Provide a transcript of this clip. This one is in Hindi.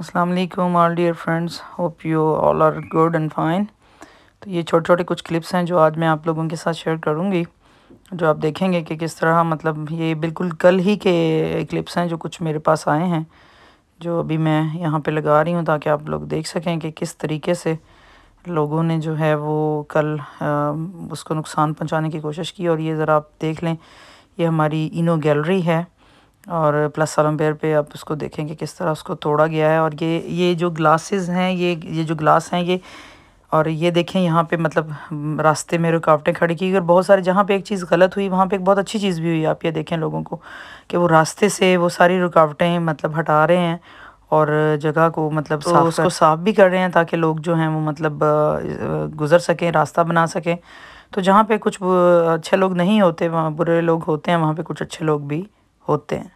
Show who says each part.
Speaker 1: अस्सलाम वालेकुम all dear friends hope you all are good and fine तो ये छोटे छोटे कुछ क्लिप्स हैं जो आज मैं आप लोगों के साथ शेयर करूँगी जो आप देखेंगे कि किस तरह मतलब ये बिल्कुल कल ही के क्लिप्स हैं जो कुछ मेरे पास आए हैं जो अभी मैं यहाँ पे लगा रही हूँ ताकि आप लोग देख सकें कि किस तरीके से लोगों ने जो है वो कल आ, उसको नुकसान पहुँचाने की कोशिश की और ये ज़रा आप देख लें ये हमारी इनो गैलरी है और प्लस पेयर पे आप उसको देखेंगे किस तरह उसको तोड़ा गया है और ये ये जो ग्लासेस हैं ये ये जो ग्लास हैं ये और ये देखें यहाँ पे मतलब रास्ते में रुकावटें खड़ी की और बहुत सारे जहाँ पे एक चीज़ गलत हुई वहाँ पे एक बहुत अच्छी चीज़ भी हुई आप ये देखें लोगों को कि वो रास्ते से वो सारी रुकावटें मतलब हटा रहे हैं और जगह को मतलब तो साफ उसको साफ भी कर रहे हैं ताकि लोग जो हैं वो मतलब गुज़र सकें रास्ता बना सकें तो जहाँ पे कुछ अच्छे लोग नहीं होते वहाँ बुरे लोग होते हैं वहाँ पे कुछ अच्छे लोग भी होते हैं